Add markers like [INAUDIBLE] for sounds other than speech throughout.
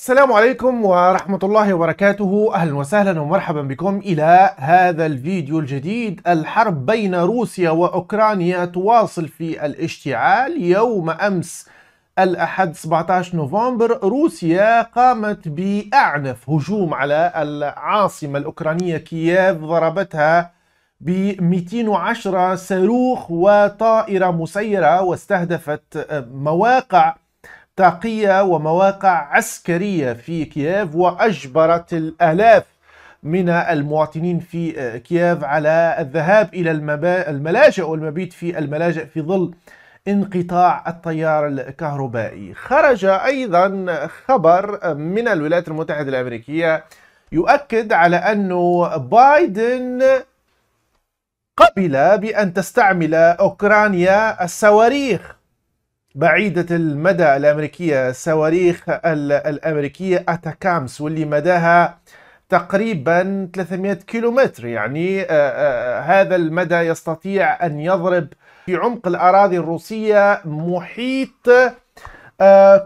السلام عليكم ورحمة الله وبركاته أهلا وسهلا ومرحبا بكم إلى هذا الفيديو الجديد الحرب بين روسيا وأوكرانيا تواصل في الاشتعال يوم أمس الأحد 17 نوفمبر روسيا قامت بأعنف هجوم على العاصمة الأوكرانية كييف ضربتها ب 210 صاروخ وطائرة مسيرة واستهدفت مواقع طاقية ومواقع عسكرية في كييف وأجبرت الآلاف من المواطنين في كييف على الذهاب إلى الملاجئ والمبيت في الملاجئ في ظل انقطاع التيار الكهربائي خرج أيضا خبر من الولايات المتحدة الأمريكية يؤكد على أن بايدن قبل بأن تستعمل أوكرانيا الصواريخ بعيدة المدى الأمريكية صواريخ الأمريكية أتاكامس واللي مداها تقريبا 300 كيلومتر يعني آه، آه، آه، هذا المدى يستطيع أن يضرب في عمق الأراضي الروسية محيط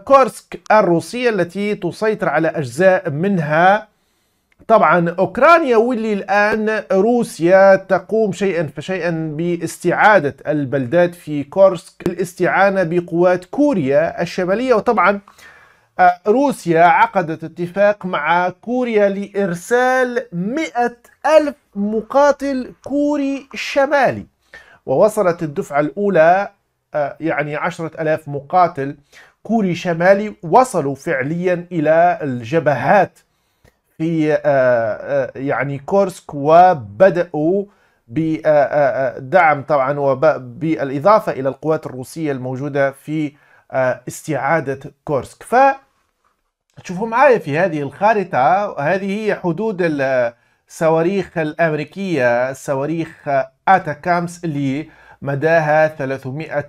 كورسك الروسية التي تسيطر على أجزاء منها طبعا أوكرانيا واللي الآن روسيا تقوم شيئا فشيئا باستعادة البلدات في كورسك الاستعانة بقوات كوريا الشمالية وطبعا آه، روسيا عقدت اتفاق مع كوريا لإرسال مئة ألف مقاتل كوري شمالي ووصلت الدفعة الأولى آه، يعني عشرة ألاف مقاتل كوري شمالي وصلوا فعليا إلى الجبهات في آه، آه، يعني كورسك وبدأوا بدعم آه، طبعا وبالإضافة إلى القوات الروسية الموجودة في استعادة كورسك فتشوفوا معايا في هذه الخارطة هذه هي حدود الصواريخ الأمريكية الصواريخ أتاكامس اللي مداها 300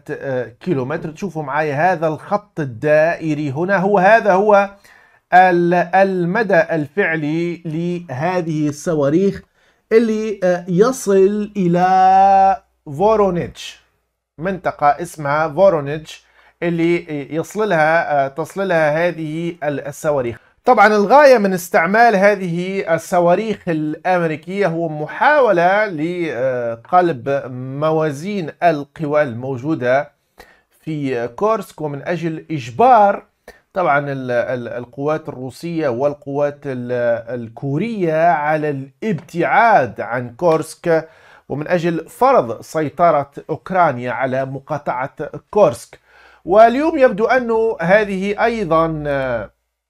كيلومتر تشوفوا معايا هذا الخط الدائري هنا هو هذا هو المدى الفعلي لهذه الصواريخ اللي آه، يصل إلى فورونيتش منطقة اسمها فورونيتش اللي آه، يصل لها آه، تصل لها هذه الصواريخ طبعا الغاية من استعمال هذه الصواريخ الأمريكية هو محاولة لقلب موازين القوى الموجودة في كورسكو من أجل إجبار طبعا القوات الروسية والقوات الكورية على الابتعاد عن كورسك ومن أجل فرض سيطرة أوكرانيا على مقاطعة كورسك واليوم يبدو أن هذه أيضا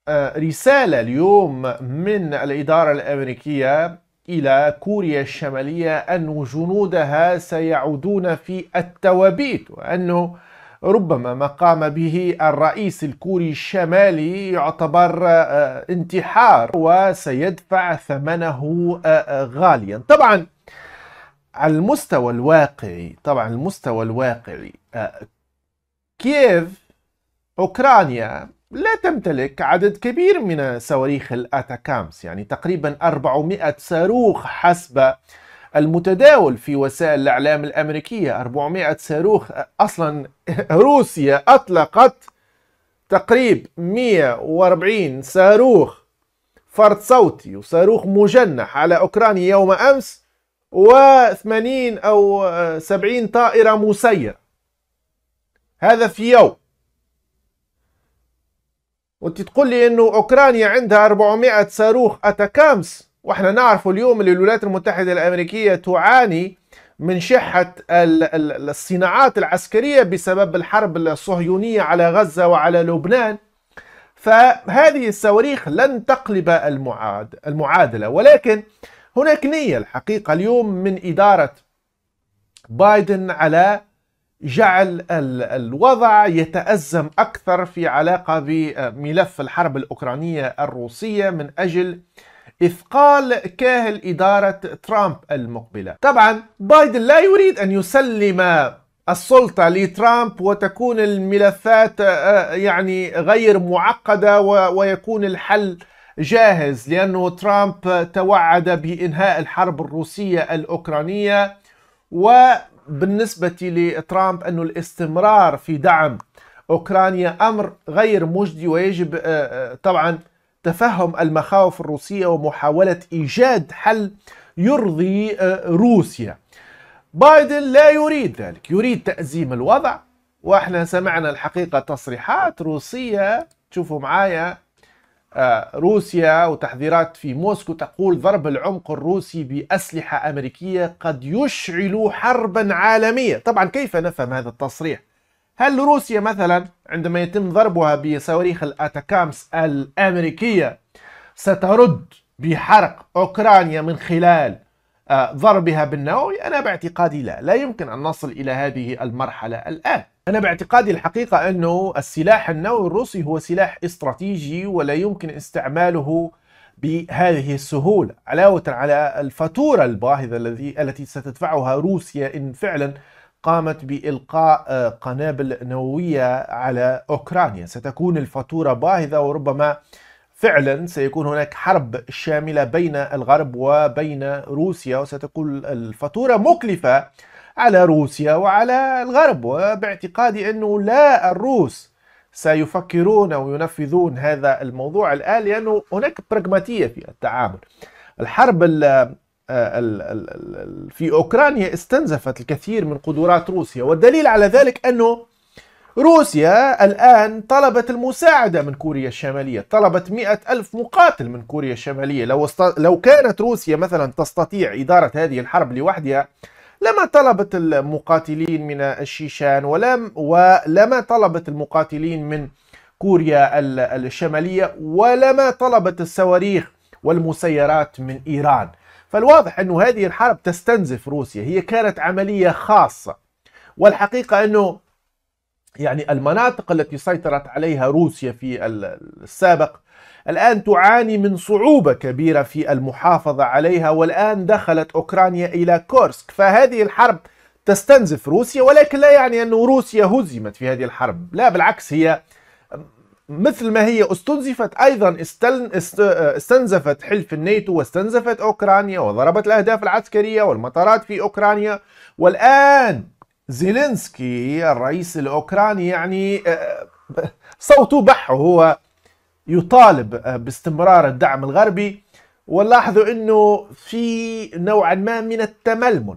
آه، رسالة اليوم من الإدارة الأمريكية إلى كوريا الشمالية أن جنودها سيعودون في التوابيت وأنه ربما ما قام به الرئيس الكوري الشمالي يعتبر آه، آه، انتحار وسيدفع ثمنه آه، غاليا طبعا على المستوى الواقعي طبعا المستوى الواقعي كييف أوكرانيا لا تمتلك عدد كبير من صواريخ الأتاكامس يعني تقريبا 400 صاروخ حسب المتداول في وسائل الإعلام الأمريكية 400 صاروخ أصلا روسيا أطلقت تقريب 140 صاروخ فرد صوتي وصاروخ مجنح على أوكرانيا يوم أمس و80 أو 70 طائرة مسيرة هذا في يوم وانت تقول لي انه اوكرانيا عندها 400 صاروخ اتاكامس واحنا نعرف اليوم ان الولايات المتحدة الأمريكية تعاني من شحة الصناعات العسكرية بسبب الحرب الصهيونية على غزة وعلى لبنان فهذه الصواريخ لن تقلب المعاد المعادلة ولكن هناك نية الحقيقة اليوم من إدارة بايدن على جعل الوضع يتأزم أكثر في علاقة بملف الحرب الأوكرانية الروسية من أجل إثقال كاهل إدارة ترامب المقبلة طبعا بايدن لا يريد أن يسلم السلطة لترامب وتكون الملفات آه، يعني غير معقدة ويكون الحل جاهز لأنه ترامب توعد بإنهاء الحرب الروسية الأوكرانية وبالنسبة لترامب أن الاستمرار في دعم أوكرانيا أمر غير مجدي ويجب آه، آه، طبعا تفهم المخاوف الروسية ومحاولة إيجاد حل يرضي آه، روسيا بايدن لا يريد ذلك يريد تأزيم الوضع واحنا سمعنا الحقيقة تصريحات روسية تشوفوا معايا آه، روسيا وتحذيرات في موسكو تقول ضرب العمق الروسي بأسلحة أمريكية قد يشعل حربا عالمية طبعا كيف نفهم هذا التصريح هل روسيا مثلا عندما يتم ضربها بصواريخ الاتاكامس الامريكيه سترد بحرق اوكرانيا من خلال آه، ضربها بالنووي انا باعتقادي لا لا يمكن ان نصل الى هذه المرحله الان أنا باعتقادي الحقيقة أنه السلاح النووي الروسي هو سلاح استراتيجي ولا يمكن استعماله بهذه السهولة علاوة على الفاتورة الباهظة التي التي ستدفعها روسيا إن فعلا قامت بإلقاء آه، قنابل نووية على أوكرانيا ستكون الفاتورة باهظة وربما فعلا سيكون هناك حرب شاملة بين الغرب وبين روسيا وستكون الفاتورة مكلفة على روسيا وعلى الغرب وباعتقادي أنه لا الروس سيفكرون وينفذون هذا الموضوع الآن لأنه هناك براغماتية في التعامل الحرب آه، في أوكرانيا استنزفت الكثير من قدرات روسيا والدليل على ذلك أنه روسيا الآن طلبت المساعدة من كوريا الشمالية طلبت مئة ألف مقاتل من كوريا الشمالية لو, است... لو كانت روسيا مثلا تستطيع إدارة هذه الحرب لوحدها لما طلبت المقاتلين من الشيشان ولم ولما طلبت المقاتلين من كوريا الشمالية ولما طلبت الصواريخ والمسيرات من إيران فالواضح أنه هذه الحرب تستنزف روسيا هي كانت عملية خاصة والحقيقة أنه يعني المناطق التي سيطرت عليها روسيا في السابق الآن تعاني من صعوبة كبيرة في المحافظة عليها والآن دخلت أوكرانيا إلى كورسك فهذه الحرب تستنزف روسيا ولكن لا يعني أن روسيا هزمت في هذه الحرب لا بالعكس هي مثل ما هي استنزفت ايضا استنزفت حلف الناتو واستنزفت اوكرانيا وضربت الاهداف العسكريه والمطارات في اوكرانيا والان زيلينسكي الرئيس الاوكراني يعني آه، صوته بح هو يطالب باستمرار الدعم الغربي ولاحظوا انه في نوعا ما من التململ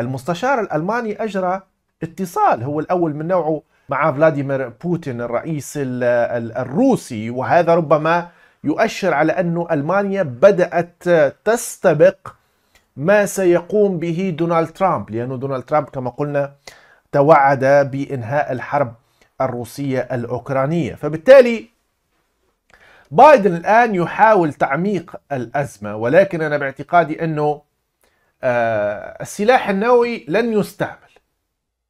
المستشار الالماني اجرى اتصال هو الاول من نوعه مع فلاديمير بوتين الرئيس الروسي وهذا ربما يؤشر على أن ألمانيا بدأت تستبق ما سيقوم به دونالد ترامب لأن دونالد ترامب كما قلنا توعد بإنهاء الحرب الروسية الأوكرانية فبالتالي بايدن الآن يحاول تعميق الأزمة ولكن أنا باعتقادي أنه آه، السلاح النووي لن يستعمل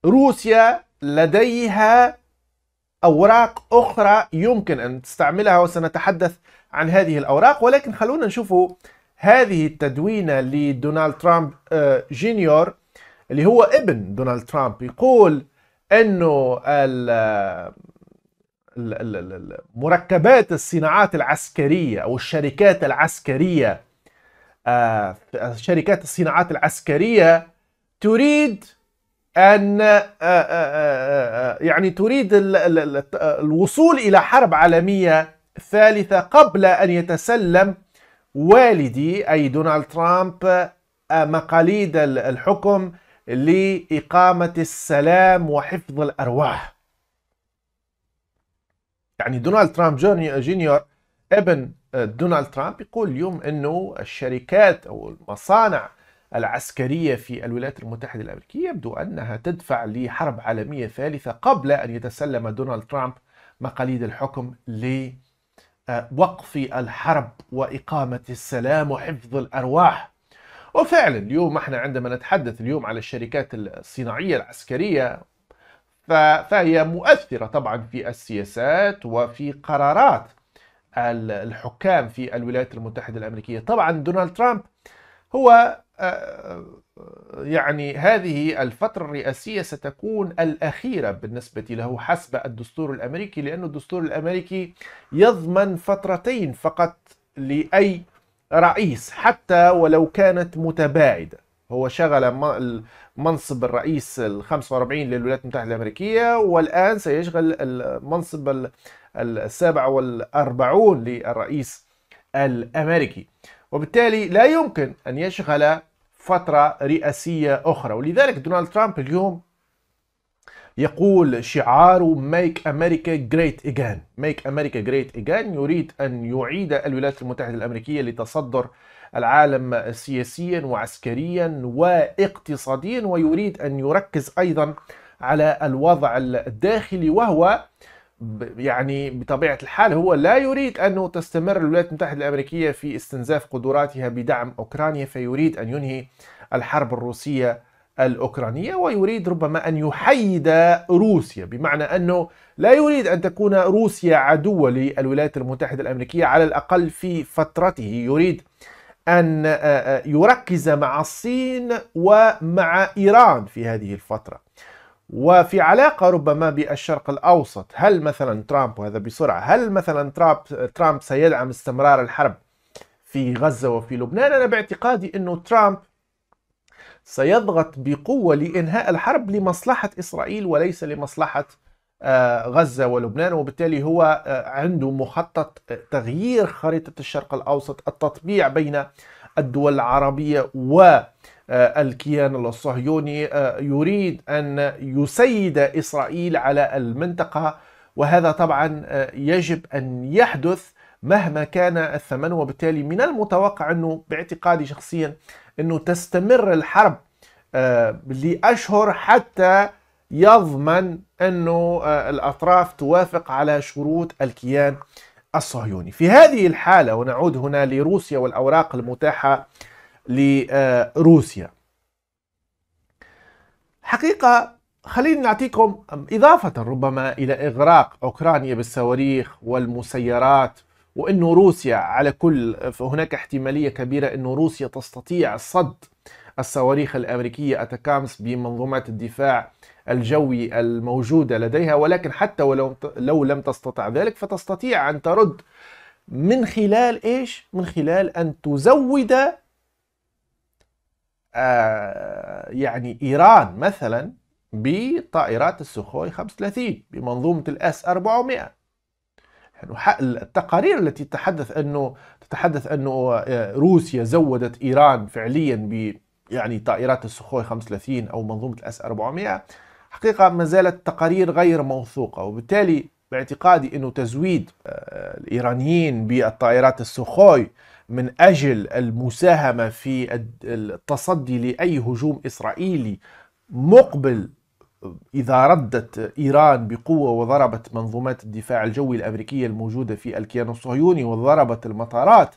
روسيا لديها أوراق أخرى يمكن أن تستعملها وسنتحدث عن هذه الأوراق ولكن خلونا نشوف هذه التدوينة لدونالد ترامب آه، جونيور اللي هو ابن دونالد ترامب يقول أنه مركبات الصناعات العسكرية أو الشركات العسكرية آه، شركات الصناعات العسكرية تريد ان آه، آه، آه، يعني تريد الوصول الى حرب عالميه ثالثه قبل ان يتسلم والدي اي دونالد ترامب مقاليد الحكم لاقامه السلام وحفظ الارواح. يعني دونالد ترامب جونيور ابن دونالد ترامب يقول اليوم انه الشركات او المصانع العسكرية في الولايات المتحدة الأمريكية يبدو أنها تدفع لحرب عالمية ثالثة قبل أن يتسلم دونالد ترامب مقاليد الحكم لوقف الحرب وإقامة السلام وحفظ الأرواح وفعلا اليوم احنا عندما نتحدث اليوم على الشركات الصناعية العسكرية فهي مؤثرة طبعا في السياسات وفي قرارات الحكام في الولايات المتحدة الأمريكية طبعا دونالد ترامب هو يعني هذه الفترة الرئاسية ستكون الأخيرة بالنسبة له حسب الدستور الأمريكي لأن الدستور الأمريكي يضمن فترتين فقط لأي رئيس حتى ولو كانت متباعدة هو شغل منصب الرئيس ال 45 للولايات المتحدة الأمريكية والآن سيشغل المنصب السابع والأربعون للرئيس الأمريكي وبالتالي لا يمكن أن يشغل فترة رئاسية أخرى ولذلك دونالد ترامب اليوم يقول شعاره ميك أمريكا جريت إيجان ميك أمريكا جريت إيجان يريد أن يعيد الولايات المتحدة الأمريكية لتصدر العالم سياسيا وعسكريا واقتصاديا ويريد أن يركز أيضا على الوضع الداخلي وهو يعني بطبيعة الحال هو لا يريد أن تستمر الولايات المتحدة الأمريكية في استنزاف قدراتها بدعم أوكرانيا فيريد أن ينهي الحرب الروسية الأوكرانية ويريد ربما أن يحيد روسيا بمعنى أنه لا يريد أن تكون روسيا عدوة للولايات المتحدة الأمريكية على الأقل في فترته يريد أن يركز مع الصين ومع إيران في هذه الفترة وفي علاقة ربما بالشرق الأوسط هل مثلا ترامب وهذا بسرعة هل مثلا ترامب, ترامب سيدعم استمرار الحرب في غزة وفي لبنان أنا باعتقادي أنه ترامب سيضغط بقوة لإنهاء الحرب لمصلحة إسرائيل وليس لمصلحة آه، غزة ولبنان وبالتالي هو آه، عنده مخطط تغيير خريطة الشرق الأوسط التطبيع بين الدول العربية و آه، الكيان الصهيوني آه، يريد أن يسيد إسرائيل على المنطقة وهذا طبعا آه، يجب أن يحدث مهما كان الثمن وبالتالي من المتوقع أنه باعتقادي شخصيا أنه تستمر الحرب لأشهر حتى يضمن أنه الأطراف توافق على شروط الكيان الصهيوني في هذه الحالة ونعود هنا لروسيا والأوراق المتاحة لروسيا حقيقة خلينا نعطيكم إضافة ربما إلى إغراق أوكرانيا بالصواريخ والمسيرات وأن روسيا على كل هناك احتمالية كبيرة أن روسيا تستطيع صد الصواريخ الأمريكية أتاكامس بمنظومات الدفاع الجوي الموجودة لديها ولكن حتى ولو لو لم تستطع ذلك فتستطيع أن ترد من خلال إيش؟ من خلال أن تزود آه، يعني إيران مثلا بطائرات السخوي 35 بمنظومة الأس 400 يعني التقارير التي تتحدث أنه تتحدث أنه آه، روسيا زودت إيران فعليا ب يعني طائرات السخوي 35 أو منظومة الأس 400 حقيقة ما زالت تقارير غير موثوقة وبالتالي باعتقادي أنه تزويد آه، الإيرانيين بالطائرات السخوي من أجل المساهمة في التصدي لأي هجوم إسرائيلي مقبل إذا ردت إيران بقوة وضربت منظومات الدفاع الجوي الأمريكية الموجودة في الكيان الصهيوني وضربت المطارات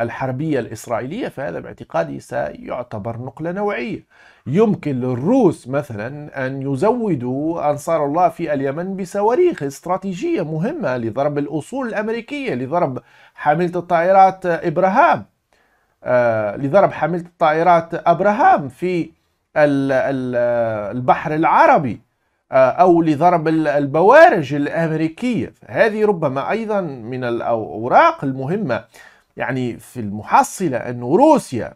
الحربية الإسرائيلية فهذا باعتقادي سيعتبر نقلة نوعية يمكن للروس مثلا أن يزودوا أنصار الله في اليمن بصواريخ استراتيجية مهمة لضرب الأصول الأمريكية لضرب حاملة الطائرات إبراهام آه لضرب حاملة الطائرات أبراهام في البحر العربي آه، أو لضرب البوارج الأمريكية هذه ربما أيضا من الأوراق المهمة يعني في المحصلة أن روسيا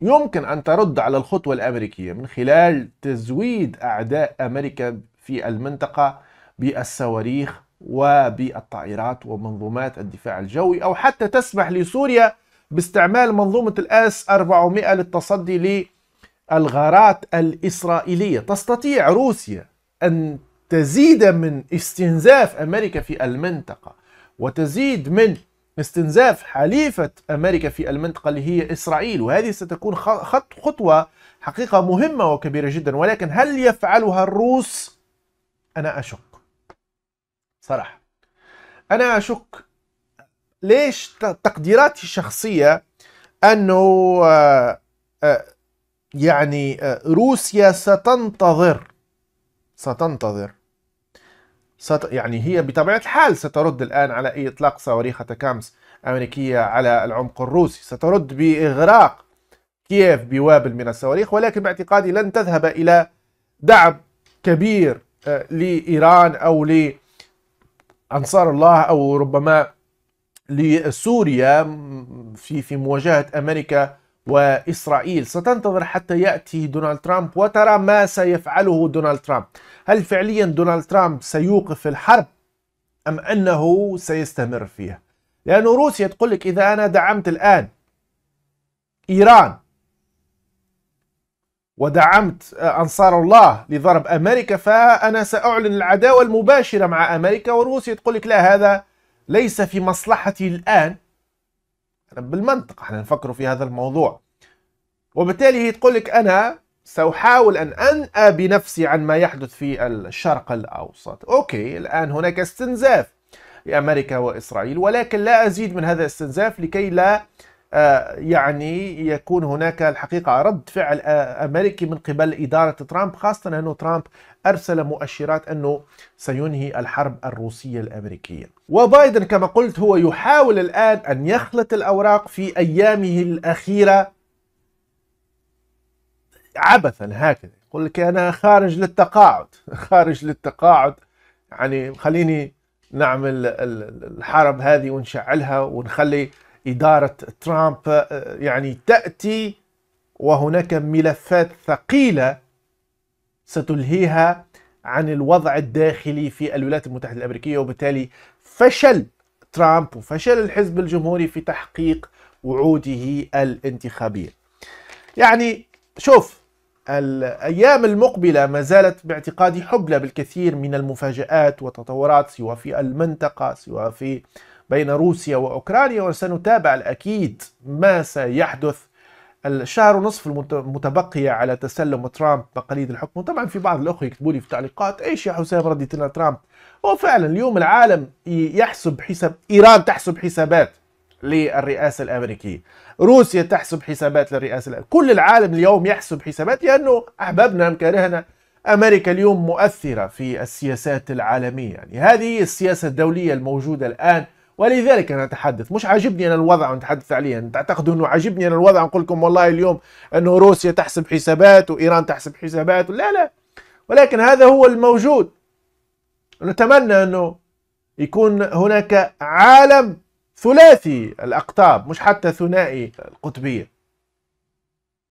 يمكن أن ترد على الخطوة الأمريكية من خلال تزويد أعداء أمريكا في المنطقة بالصواريخ وبالطائرات ومنظومات الدفاع الجوي أو حتى تسمح لسوريا باستعمال منظومة الآس 400 للتصدي للغارات الإسرائيلية تستطيع روسيا أن تزيد من استنزاف أمريكا في المنطقة وتزيد من استنزاف حليفة أمريكا في المنطقة اللي هي إسرائيل وهذه ستكون خط خطوة حقيقة مهمة وكبيرة جدا ولكن هل يفعلها الروس؟ أنا أشك صراحة أنا أشك ليش تقديراتي الشخصية أنه آه، آه، يعني آه، روسيا ستنتظر ستنتظر ست يعني هي بطبيعة الحال سترد الآن على أي إطلاق صواريخ تكامس أمريكية على العمق الروسي سترد بإغراق كييف بوابل من الصواريخ ولكن باعتقادي لن تذهب إلى دعم كبير آه، لإيران أو لأنصار الله أو ربما لسوريا في في مواجهة أمريكا وإسرائيل ستنتظر حتى يأتي دونالد ترامب وترى ما سيفعله دونالد ترامب هل فعليا دونالد ترامب سيوقف الحرب أم أنه سيستمر فيها لأن روسيا تقول لك إذا أنا دعمت الآن إيران ودعمت أنصار الله لضرب أمريكا فأنا سأعلن العداوة المباشرة مع أمريكا وروسيا تقول لك لا هذا ليس في مصلحتي الآن بالمنطق احنا نفكروا في هذا الموضوع وبالتالي هي تقول لك انا سأحاول أن أنأى بنفسي عن ما يحدث في الشرق الأوسط أوكي الآن هناك استنزاف لأمريكا وإسرائيل ولكن لا أزيد من هذا الاستنزاف لكي لا آه، يعني يكون هناك الحقيقة رد فعل آه، أمريكي من قبل إدارة ترامب خاصة أنه ترامب أرسل مؤشرات أنه سينهي الحرب الروسية الأمريكية وبايدن كما قلت هو يحاول الآن أن يخلط الأوراق في أيامه الأخيرة عبثا هكذا يقول لك أنا خارج للتقاعد [LAUGHS] خارج للتقاعد يعني خليني نعمل الحرب هذه ونشعلها ونخلي إدارة ترامب آه، يعني تأتي وهناك ملفات ثقيلة ستلهيها عن الوضع الداخلي في الولايات المتحدة الأمريكية وبالتالي فشل ترامب وفشل الحزب الجمهوري في تحقيق وعوده الانتخابية يعني شوف الأيام المقبلة ما زالت باعتقادي حبلى بالكثير من المفاجآت وتطورات سواء في المنطقة سواء في بين روسيا وأوكرانيا وسنتابع الأكيد ما سيحدث الشهر ونصف المتبقية على تسلم ترامب مقاليد الحكم طبعا في بعض الأخوة يكتبوا لي في التعليقات إيش يا حسام ردي لنا ترامب هو فعلا اليوم العالم يحسب حساب إيران تحسب حسابات للرئاسة الأمريكية روسيا تحسب حسابات للرئاسة الأمريكية كل العالم اليوم يحسب حسابات لأنه أحببنا أم كرهنا أمريكا اليوم مؤثرة في السياسات العالمية يعني هذه السياسة الدولية الموجودة الآن ولذلك انا اتحدث مش عاجبني انا الوضع ونتحدث عليه تعتقدوا انه عاجبني انا الوضع نقول لكم والله اليوم انه روسيا تحسب حسابات وايران تحسب حسابات لا لا ولكن هذا هو الموجود نتمنى انه يكون هناك عالم ثلاثي الاقطاب مش حتى ثنائي القطبيه